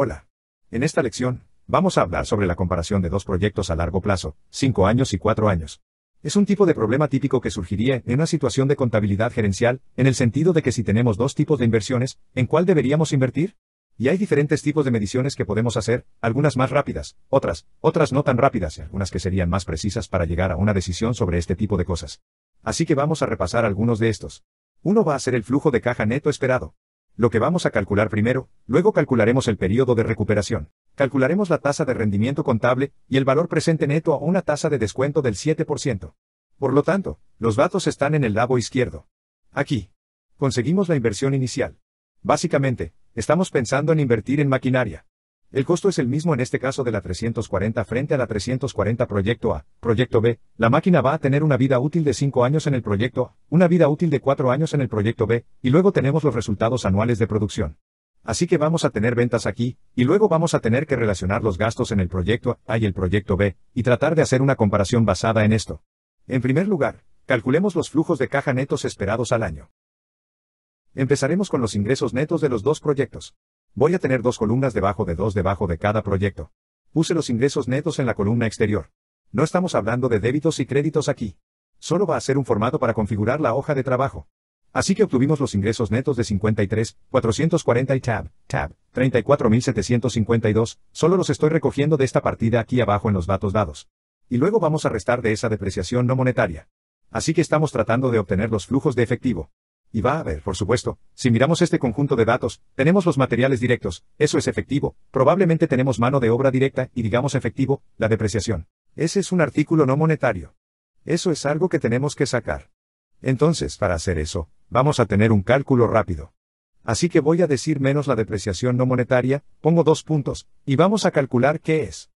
Hola. En esta lección, vamos a hablar sobre la comparación de dos proyectos a largo plazo, 5 años y 4 años. Es un tipo de problema típico que surgiría en una situación de contabilidad gerencial, en el sentido de que si tenemos dos tipos de inversiones, ¿en cuál deberíamos invertir? Y hay diferentes tipos de mediciones que podemos hacer, algunas más rápidas, otras, otras no tan rápidas y algunas que serían más precisas para llegar a una decisión sobre este tipo de cosas. Así que vamos a repasar algunos de estos. Uno va a ser el flujo de caja neto esperado lo que vamos a calcular primero, luego calcularemos el periodo de recuperación. Calcularemos la tasa de rendimiento contable y el valor presente neto a una tasa de descuento del 7%. Por lo tanto, los datos están en el lado izquierdo. Aquí. Conseguimos la inversión inicial. Básicamente, estamos pensando en invertir en maquinaria. El costo es el mismo en este caso de la 340 frente a la 340 Proyecto A. Proyecto B. La máquina va a tener una vida útil de 5 años en el Proyecto A, una vida útil de 4 años en el Proyecto B, y luego tenemos los resultados anuales de producción. Así que vamos a tener ventas aquí, y luego vamos a tener que relacionar los gastos en el Proyecto A y el Proyecto B, y tratar de hacer una comparación basada en esto. En primer lugar, calculemos los flujos de caja netos esperados al año. Empezaremos con los ingresos netos de los dos proyectos. Voy a tener dos columnas debajo de dos debajo de cada proyecto. Puse los ingresos netos en la columna exterior. No estamos hablando de débitos y créditos aquí. Solo va a ser un formato para configurar la hoja de trabajo. Así que obtuvimos los ingresos netos de 53, 440 y tab, tab, 34.752, solo los estoy recogiendo de esta partida aquí abajo en los datos dados. Y luego vamos a restar de esa depreciación no monetaria. Así que estamos tratando de obtener los flujos de efectivo. Y va a haber, por supuesto, si miramos este conjunto de datos, tenemos los materiales directos, eso es efectivo, probablemente tenemos mano de obra directa y digamos efectivo, la depreciación. Ese es un artículo no monetario. Eso es algo que tenemos que sacar. Entonces, para hacer eso, vamos a tener un cálculo rápido. Así que voy a decir menos la depreciación no monetaria, pongo dos puntos, y vamos a calcular qué es.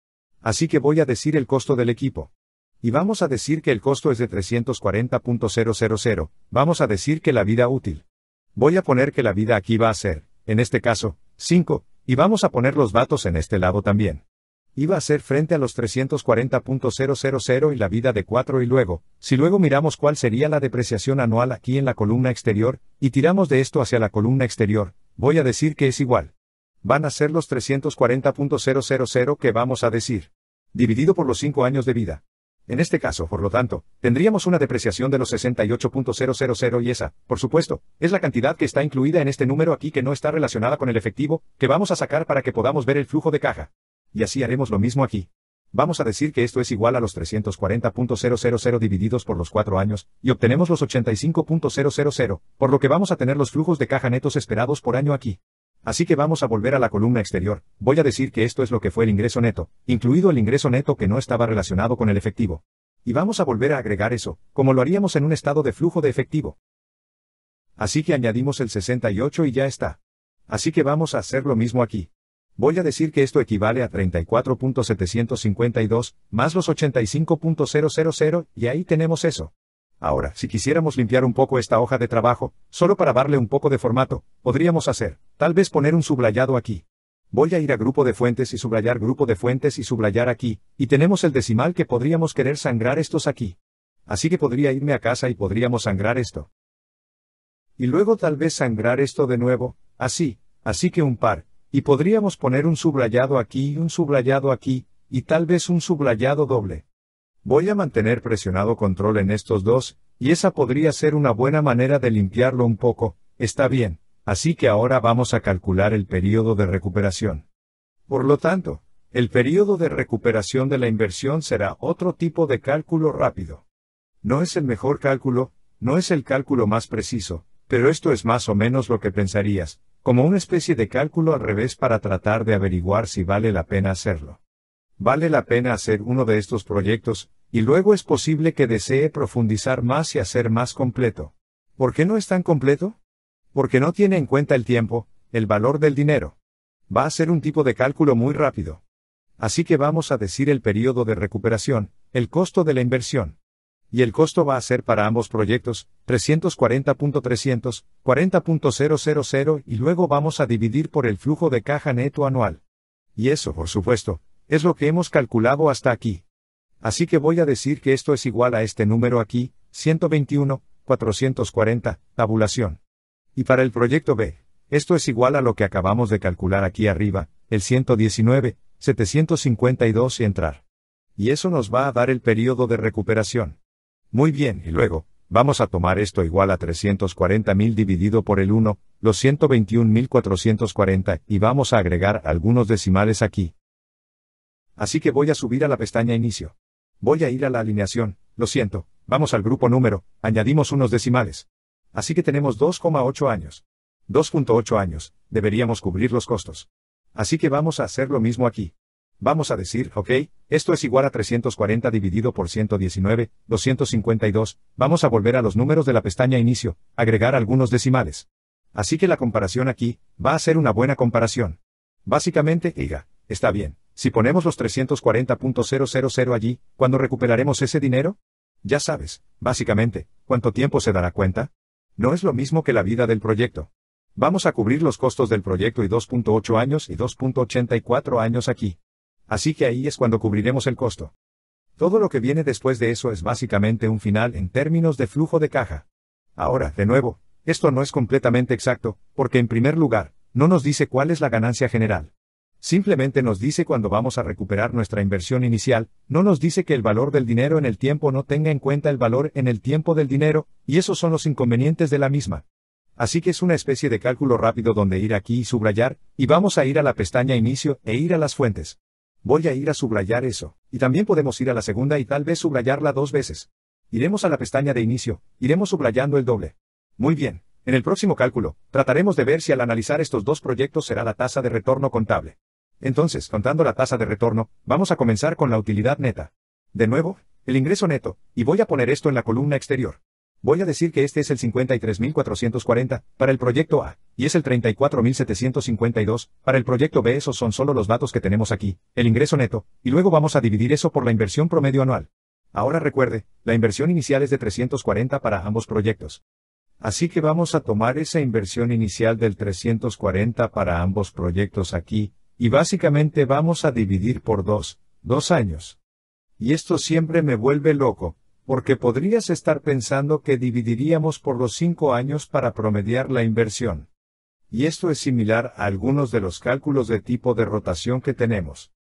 Así que voy a decir el costo del equipo. Y vamos a decir que el costo es de 340.000, vamos a decir que la vida útil. Voy a poner que la vida aquí va a ser, en este caso, 5, y vamos a poner los datos en este lado también. Iba a ser frente a los 340.000 y la vida de 4 y luego, si luego miramos cuál sería la depreciación anual aquí en la columna exterior, y tiramos de esto hacia la columna exterior, voy a decir que es igual. Van a ser los 340.000 que vamos a decir. Dividido por los 5 años de vida. En este caso, por lo tanto, tendríamos una depreciación de los 68.000 y esa, por supuesto, es la cantidad que está incluida en este número aquí que no está relacionada con el efectivo, que vamos a sacar para que podamos ver el flujo de caja. Y así haremos lo mismo aquí. Vamos a decir que esto es igual a los 340.000 divididos por los 4 años, y obtenemos los 85.000, por lo que vamos a tener los flujos de caja netos esperados por año aquí. Así que vamos a volver a la columna exterior, voy a decir que esto es lo que fue el ingreso neto, incluido el ingreso neto que no estaba relacionado con el efectivo. Y vamos a volver a agregar eso, como lo haríamos en un estado de flujo de efectivo. Así que añadimos el 68 y ya está. Así que vamos a hacer lo mismo aquí. Voy a decir que esto equivale a 34.752, más los 85.000, y ahí tenemos eso. Ahora, si quisiéramos limpiar un poco esta hoja de trabajo, solo para darle un poco de formato, podríamos hacer Tal vez poner un sublayado aquí. Voy a ir a grupo de fuentes y subrayar grupo de fuentes y sublayar aquí, y tenemos el decimal que podríamos querer sangrar estos aquí. Así que podría irme a casa y podríamos sangrar esto. Y luego tal vez sangrar esto de nuevo, así, así que un par, y podríamos poner un subrayado aquí y un subrayado aquí, y tal vez un sublayado doble. Voy a mantener presionado control en estos dos, y esa podría ser una buena manera de limpiarlo un poco, está bien. Así que ahora vamos a calcular el periodo de recuperación. Por lo tanto, el periodo de recuperación de la inversión será otro tipo de cálculo rápido. No es el mejor cálculo, no es el cálculo más preciso, pero esto es más o menos lo que pensarías, como una especie de cálculo al revés para tratar de averiguar si vale la pena hacerlo. Vale la pena hacer uno de estos proyectos, y luego es posible que desee profundizar más y hacer más completo. ¿Por qué no es tan completo? Porque no tiene en cuenta el tiempo, el valor del dinero. Va a ser un tipo de cálculo muy rápido. Así que vamos a decir el periodo de recuperación, el costo de la inversión. Y el costo va a ser para ambos proyectos, 340.300, 40.000 y luego vamos a dividir por el flujo de caja neto anual. Y eso, por supuesto, es lo que hemos calculado hasta aquí. Así que voy a decir que esto es igual a este número aquí, 121, 440, tabulación. Y para el proyecto B, esto es igual a lo que acabamos de calcular aquí arriba, el 119, 752 y entrar. Y eso nos va a dar el periodo de recuperación. Muy bien, y luego, vamos a tomar esto igual a 340.000 dividido por el 1, los 121.440, y vamos a agregar algunos decimales aquí. Así que voy a subir a la pestaña Inicio. Voy a ir a la alineación, lo siento, vamos al grupo número, añadimos unos decimales. Así que tenemos 2,8 años. 2.8 años, deberíamos cubrir los costos. Así que vamos a hacer lo mismo aquí. Vamos a decir, ok, esto es igual a 340 dividido por 119, 252, vamos a volver a los números de la pestaña inicio, agregar algunos decimales. Así que la comparación aquí, va a ser una buena comparación. Básicamente, diga, está bien, si ponemos los 340.000 allí, ¿cuándo recuperaremos ese dinero? Ya sabes, básicamente, ¿cuánto tiempo se dará cuenta? No es lo mismo que la vida del proyecto. Vamos a cubrir los costos del proyecto y 2.8 años y 2.84 años aquí. Así que ahí es cuando cubriremos el costo. Todo lo que viene después de eso es básicamente un final en términos de flujo de caja. Ahora, de nuevo, esto no es completamente exacto, porque en primer lugar, no nos dice cuál es la ganancia general. Simplemente nos dice cuando vamos a recuperar nuestra inversión inicial, no nos dice que el valor del dinero en el tiempo no tenga en cuenta el valor en el tiempo del dinero, y esos son los inconvenientes de la misma. Así que es una especie de cálculo rápido donde ir aquí y subrayar, y vamos a ir a la pestaña inicio e ir a las fuentes. Voy a ir a subrayar eso, y también podemos ir a la segunda y tal vez subrayarla dos veces. Iremos a la pestaña de inicio, iremos subrayando el doble. Muy bien, en el próximo cálculo, trataremos de ver si al analizar estos dos proyectos será la tasa de retorno contable. Entonces, contando la tasa de retorno, vamos a comenzar con la utilidad neta. De nuevo, el ingreso neto, y voy a poner esto en la columna exterior. Voy a decir que este es el 53.440, para el proyecto A, y es el 34.752, para el proyecto B esos son solo los datos que tenemos aquí, el ingreso neto, y luego vamos a dividir eso por la inversión promedio anual. Ahora recuerde, la inversión inicial es de 340 para ambos proyectos. Así que vamos a tomar esa inversión inicial del 340 para ambos proyectos aquí, y básicamente vamos a dividir por dos, dos años. Y esto siempre me vuelve loco, porque podrías estar pensando que dividiríamos por los cinco años para promediar la inversión. Y esto es similar a algunos de los cálculos de tipo de rotación que tenemos.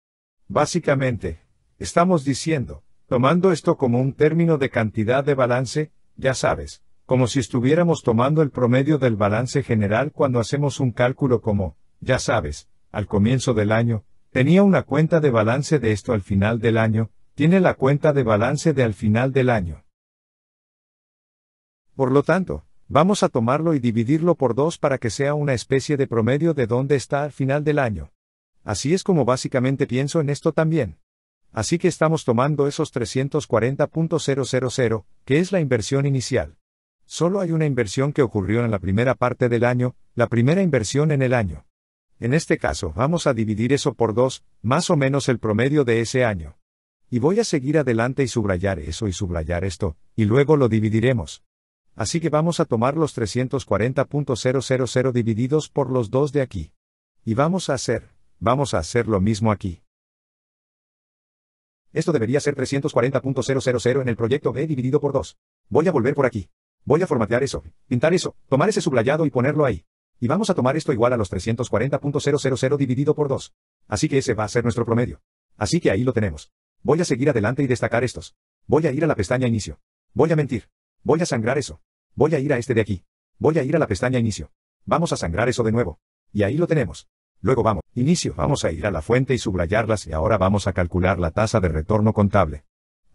Básicamente, estamos diciendo, tomando esto como un término de cantidad de balance, ya sabes, como si estuviéramos tomando el promedio del balance general cuando hacemos un cálculo como, ya sabes, al comienzo del año, tenía una cuenta de balance de esto al final del año, tiene la cuenta de balance de al final del año. Por lo tanto, vamos a tomarlo y dividirlo por dos para que sea una especie de promedio de dónde está al final del año. Así es como básicamente pienso en esto también. Así que estamos tomando esos 340.000, que es la inversión inicial. Solo hay una inversión que ocurrió en la primera parte del año, la primera inversión en el año. En este caso, vamos a dividir eso por 2, más o menos el promedio de ese año. Y voy a seguir adelante y subrayar eso y subrayar esto, y luego lo dividiremos. Así que vamos a tomar los 340.000 divididos por los dos de aquí. Y vamos a hacer, vamos a hacer lo mismo aquí. Esto debería ser 340.000 en el proyecto B dividido por 2. Voy a volver por aquí. Voy a formatear eso, pintar eso, tomar ese subrayado y ponerlo ahí. Y vamos a tomar esto igual a los 340.000 dividido por 2. Así que ese va a ser nuestro promedio. Así que ahí lo tenemos. Voy a seguir adelante y destacar estos. Voy a ir a la pestaña inicio. Voy a mentir. Voy a sangrar eso. Voy a ir a este de aquí. Voy a ir a la pestaña inicio. Vamos a sangrar eso de nuevo. Y ahí lo tenemos. Luego vamos, inicio, vamos a ir a la fuente y subrayarlas y ahora vamos a calcular la tasa de retorno contable.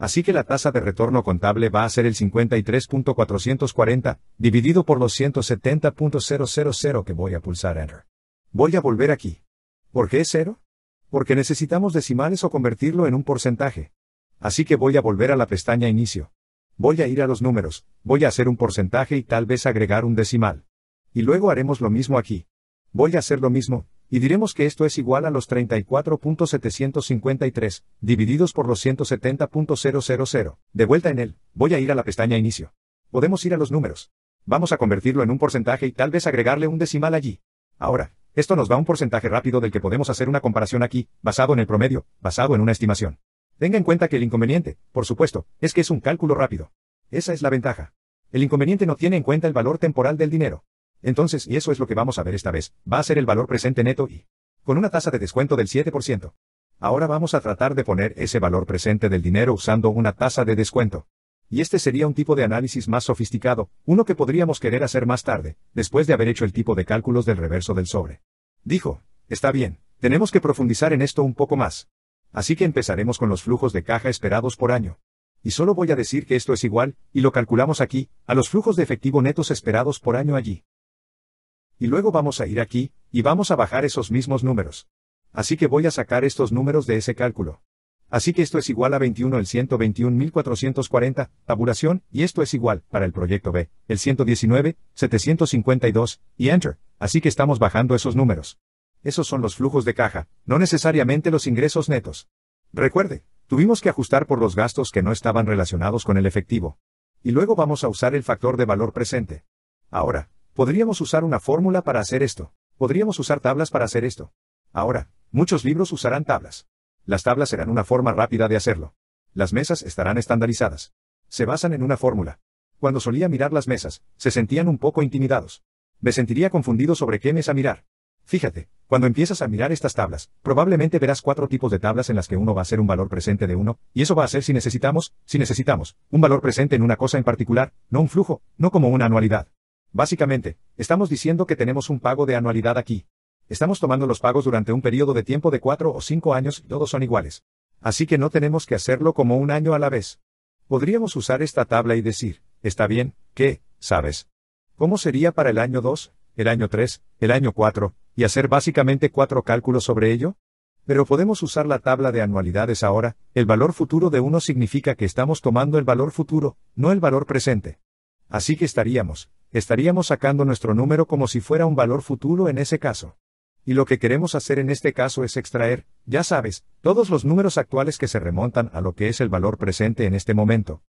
Así que la tasa de retorno contable va a ser el 53.440, dividido por los 170.000 que voy a pulsar Enter. Voy a volver aquí. ¿Por qué es cero? Porque necesitamos decimales o convertirlo en un porcentaje. Así que voy a volver a la pestaña Inicio. Voy a ir a los números, voy a hacer un porcentaje y tal vez agregar un decimal. Y luego haremos lo mismo aquí. Voy a hacer lo mismo, y diremos que esto es igual a los 34.753, divididos por los 170.000. De vuelta en él, voy a ir a la pestaña Inicio. Podemos ir a los números. Vamos a convertirlo en un porcentaje y tal vez agregarle un decimal allí. Ahora, esto nos da un porcentaje rápido del que podemos hacer una comparación aquí, basado en el promedio, basado en una estimación. Tenga en cuenta que el inconveniente, por supuesto, es que es un cálculo rápido. Esa es la ventaja. El inconveniente no tiene en cuenta el valor temporal del dinero. Entonces, y eso es lo que vamos a ver esta vez, va a ser el valor presente neto y con una tasa de descuento del 7%. Ahora vamos a tratar de poner ese valor presente del dinero usando una tasa de descuento. Y este sería un tipo de análisis más sofisticado, uno que podríamos querer hacer más tarde, después de haber hecho el tipo de cálculos del reverso del sobre. Dijo, está bien, tenemos que profundizar en esto un poco más. Así que empezaremos con los flujos de caja esperados por año. Y solo voy a decir que esto es igual, y lo calculamos aquí, a los flujos de efectivo netos esperados por año allí y luego vamos a ir aquí, y vamos a bajar esos mismos números. Así que voy a sacar estos números de ese cálculo. Así que esto es igual a 21 el 121.440, tabulación, y esto es igual, para el proyecto B, el 119, 752, y Enter, así que estamos bajando esos números. Esos son los flujos de caja, no necesariamente los ingresos netos. Recuerde, tuvimos que ajustar por los gastos que no estaban relacionados con el efectivo. Y luego vamos a usar el factor de valor presente. Ahora, Podríamos usar una fórmula para hacer esto. Podríamos usar tablas para hacer esto. Ahora, muchos libros usarán tablas. Las tablas serán una forma rápida de hacerlo. Las mesas estarán estandarizadas. Se basan en una fórmula. Cuando solía mirar las mesas, se sentían un poco intimidados. Me sentiría confundido sobre qué mesa mirar. Fíjate, cuando empiezas a mirar estas tablas, probablemente verás cuatro tipos de tablas en las que uno va a ser un valor presente de uno, y eso va a ser si necesitamos, si necesitamos, un valor presente en una cosa en particular, no un flujo, no como una anualidad. Básicamente, estamos diciendo que tenemos un pago de anualidad aquí. Estamos tomando los pagos durante un periodo de tiempo de cuatro o cinco años y todos son iguales. Así que no tenemos que hacerlo como un año a la vez. Podríamos usar esta tabla y decir, está bien, ¿qué, sabes? ¿Cómo sería para el año 2, el año 3, el año 4, y hacer básicamente cuatro cálculos sobre ello? Pero podemos usar la tabla de anualidades ahora, el valor futuro de uno significa que estamos tomando el valor futuro, no el valor presente. Así que estaríamos, estaríamos sacando nuestro número como si fuera un valor futuro en ese caso. Y lo que queremos hacer en este caso es extraer, ya sabes, todos los números actuales que se remontan a lo que es el valor presente en este momento.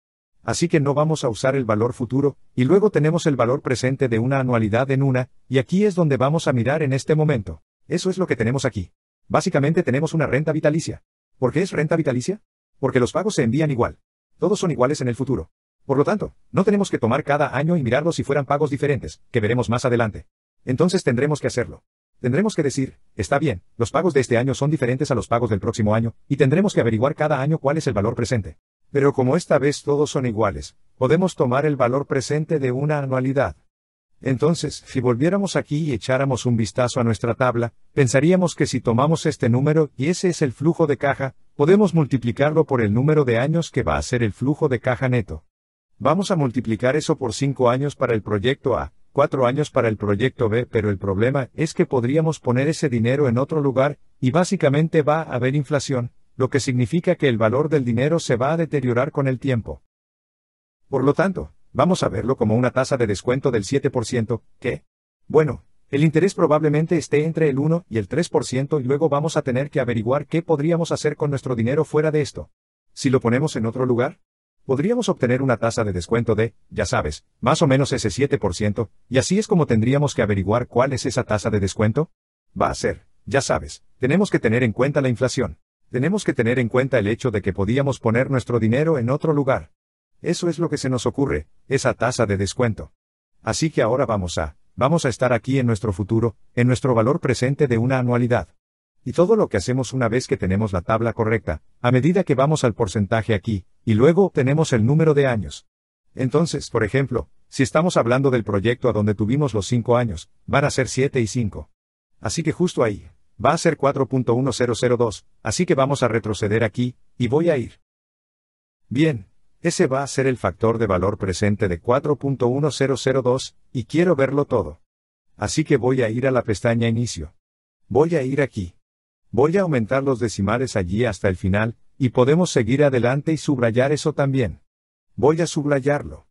Así que no vamos a usar el valor futuro, y luego tenemos el valor presente de una anualidad en una, y aquí es donde vamos a mirar en este momento. Eso es lo que tenemos aquí. Básicamente tenemos una renta vitalicia. ¿Por qué es renta vitalicia? Porque los pagos se envían igual. Todos son iguales en el futuro. Por lo tanto, no tenemos que tomar cada año y mirarlo si fueran pagos diferentes, que veremos más adelante. Entonces tendremos que hacerlo. Tendremos que decir, está bien, los pagos de este año son diferentes a los pagos del próximo año, y tendremos que averiguar cada año cuál es el valor presente. Pero como esta vez todos son iguales, podemos tomar el valor presente de una anualidad. Entonces, si volviéramos aquí y echáramos un vistazo a nuestra tabla, pensaríamos que si tomamos este número y ese es el flujo de caja, podemos multiplicarlo por el número de años que va a ser el flujo de caja neto. Vamos a multiplicar eso por 5 años para el proyecto A, 4 años para el proyecto B, pero el problema es que podríamos poner ese dinero en otro lugar, y básicamente va a haber inflación, lo que significa que el valor del dinero se va a deteriorar con el tiempo. Por lo tanto, vamos a verlo como una tasa de descuento del 7%, ¿qué? bueno, el interés probablemente esté entre el 1 y el 3% y luego vamos a tener que averiguar qué podríamos hacer con nuestro dinero fuera de esto. Si lo ponemos en otro lugar, podríamos obtener una tasa de descuento de, ya sabes, más o menos ese 7%, y así es como tendríamos que averiguar cuál es esa tasa de descuento. Va a ser, ya sabes, tenemos que tener en cuenta la inflación. Tenemos que tener en cuenta el hecho de que podíamos poner nuestro dinero en otro lugar. Eso es lo que se nos ocurre, esa tasa de descuento. Así que ahora vamos a, vamos a estar aquí en nuestro futuro, en nuestro valor presente de una anualidad. Y todo lo que hacemos una vez que tenemos la tabla correcta, a medida que vamos al porcentaje aquí, y luego tenemos el número de años. Entonces, por ejemplo, si estamos hablando del proyecto a donde tuvimos los 5 años, van a ser 7 y 5. Así que justo ahí, va a ser 4.1002, así que vamos a retroceder aquí, y voy a ir. Bien, ese va a ser el factor de valor presente de 4.1002, y quiero verlo todo. Así que voy a ir a la pestaña Inicio. Voy a ir aquí. Voy a aumentar los decimales allí hasta el final, y podemos seguir adelante y subrayar eso también. Voy a subrayarlo.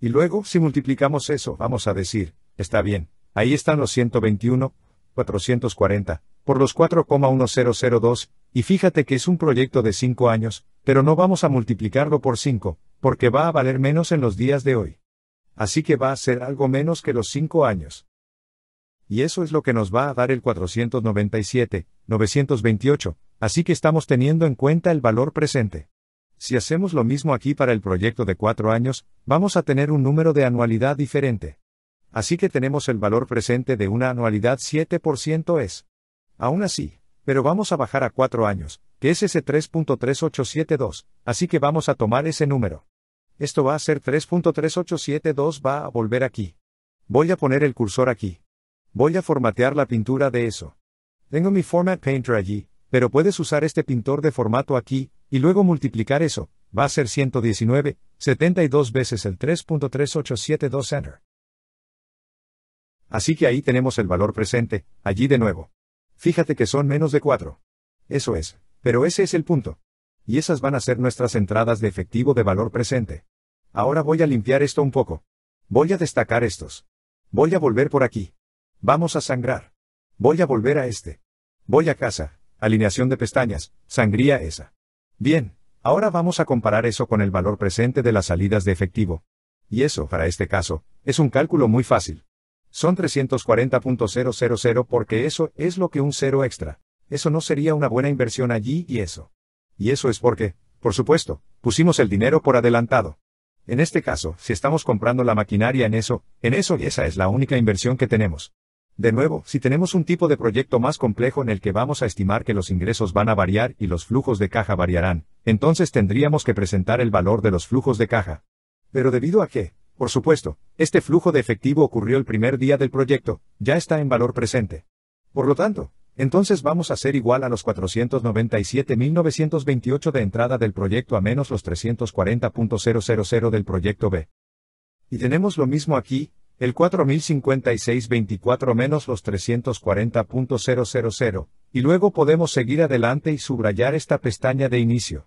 Y luego, si multiplicamos eso, vamos a decir, está bien, ahí están los 121, 440, por los 4,1002, y fíjate que es un proyecto de 5 años, pero no vamos a multiplicarlo por 5, porque va a valer menos en los días de hoy. Así que va a ser algo menos que los 5 años. Y eso es lo que nos va a dar el 497, 928, Así que estamos teniendo en cuenta el valor presente. Si hacemos lo mismo aquí para el proyecto de cuatro años, vamos a tener un número de anualidad diferente. Así que tenemos el valor presente de una anualidad 7% es. Aún así, pero vamos a bajar a cuatro años, que es ese 3.3872, así que vamos a tomar ese número. Esto va a ser 3.3872 va a volver aquí. Voy a poner el cursor aquí. Voy a formatear la pintura de eso. Tengo mi Format Painter allí, pero puedes usar este pintor de formato aquí, y luego multiplicar eso, va a ser 119, 72 veces el 3.3872 Enter. Así que ahí tenemos el valor presente, allí de nuevo. Fíjate que son menos de 4. Eso es, pero ese es el punto. Y esas van a ser nuestras entradas de efectivo de valor presente. Ahora voy a limpiar esto un poco. Voy a destacar estos. Voy a volver por aquí. Vamos a sangrar. Voy a volver a este. Voy a casa, alineación de pestañas, sangría esa. Bien, ahora vamos a comparar eso con el valor presente de las salidas de efectivo. Y eso, para este caso, es un cálculo muy fácil. Son 340.000 porque eso es lo que un cero extra. Eso no sería una buena inversión allí y eso. Y eso es porque, por supuesto, pusimos el dinero por adelantado. En este caso, si estamos comprando la maquinaria en eso, en eso y esa es la única inversión que tenemos. De nuevo, si tenemos un tipo de proyecto más complejo en el que vamos a estimar que los ingresos van a variar y los flujos de caja variarán, entonces tendríamos que presentar el valor de los flujos de caja. Pero debido a que, por supuesto, este flujo de efectivo ocurrió el primer día del proyecto, ya está en valor presente. Por lo tanto, entonces vamos a ser igual a los 497.928 de entrada del proyecto a menos los 340.000 del proyecto B. Y tenemos lo mismo aquí, el 4056-24 menos los 340.000, y luego podemos seguir adelante y subrayar esta pestaña de inicio.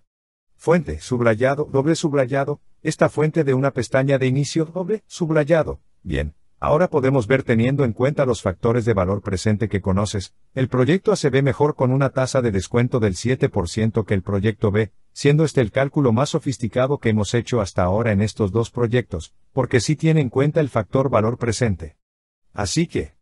Fuente, subrayado, doble subrayado, esta fuente de una pestaña de inicio, doble, subrayado. Bien, ahora podemos ver teniendo en cuenta los factores de valor presente que conoces, el proyecto A se ve mejor con una tasa de descuento del 7% que el proyecto B, siendo este el cálculo más sofisticado que hemos hecho hasta ahora en estos dos proyectos, porque sí tiene en cuenta el factor valor presente. Así que,